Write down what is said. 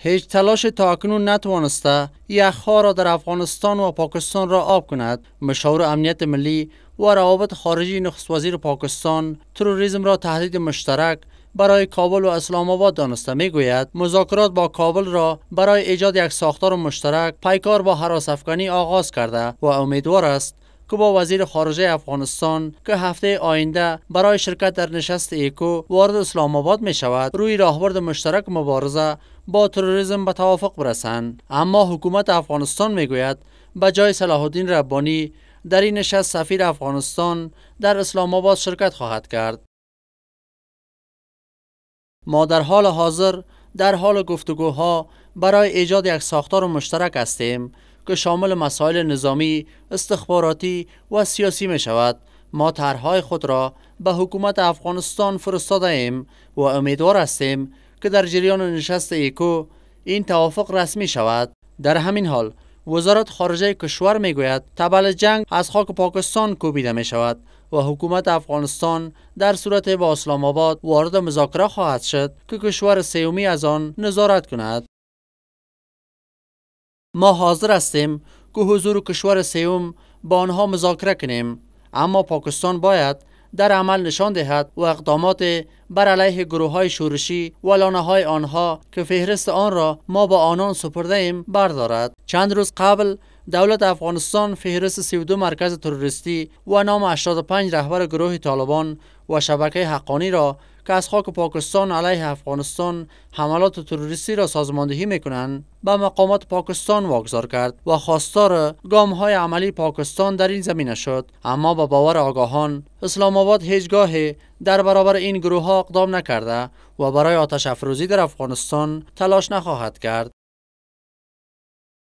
هیچ تلاش تاکنون نتوانسته یخها را در افغانستان و پاکستان را آب کند مشاور امنیت ملی و روابط خارجی نخست وزیر پاکستان تروریزم را تهدید مشترک برای کابل و اسلام آباد دانسته میگوید. مذاکرات با کابل را برای ایجاد یک ساختار مشترک پیکار با حراس افغانی آغاز کرده و امیدوار است که با وزیر خارجه افغانستان که هفته آینده برای شرکت در نشست ایکو وارد اسلام آباد می شود روی راهبرد مشترک مبارزه با تروریسم به توافق برسند اما حکومت افغانستان می گوید به جای صلاح الدین ربانی در این نشست سفیر افغانستان در اسلام آباد شرکت خواهد کرد ما در حال حاضر در حال گفتگوها برای ایجاد یک ساختار مشترک هستیم که شامل مسائل نظامی، استخباراتی و سیاسی می شود ما طرحهای خود را به حکومت افغانستان فرستاده ایم و امیدوار هستیم که در جریان نشست ایکو این توافق رسمی شود در همین حال وزارت خارجه کشور می گوید تبل جنگ از خاک پاکستان کوبیده می شود و حکومت افغانستان در صورت با اسلام آباد وارد مذاکره خواهد شد که کشور سیومی از آن نظارت کند ما حاضر هستیم که حضور کشور سیوم با آنها مذاکره کنیم اما پاکستان باید در عمل نشان دهد و اقدامات بر علیه گروه های شورشی و لانه های آنها که فهرست آن را ما با آنان سپرده ایم بردارد چند روز قبل دولت افغانستان فهرست 32 مرکز تروریستی و نام 85 رهبر گروه طالبان و شبکه حقانی را که از خاک پاکستان علیه افغانستان حملات تروریستی را سازماندهی میکنند به مقامات پاکستان واگذار کرد و خواستار گام های عملی پاکستان در این زمینه شد اما به با باور آگاهان اسلام آباد هیچگاه در برابر این گروه ها اقدام نکرده و برای آتش افروزی در افغانستان تلاش نخواهد کرد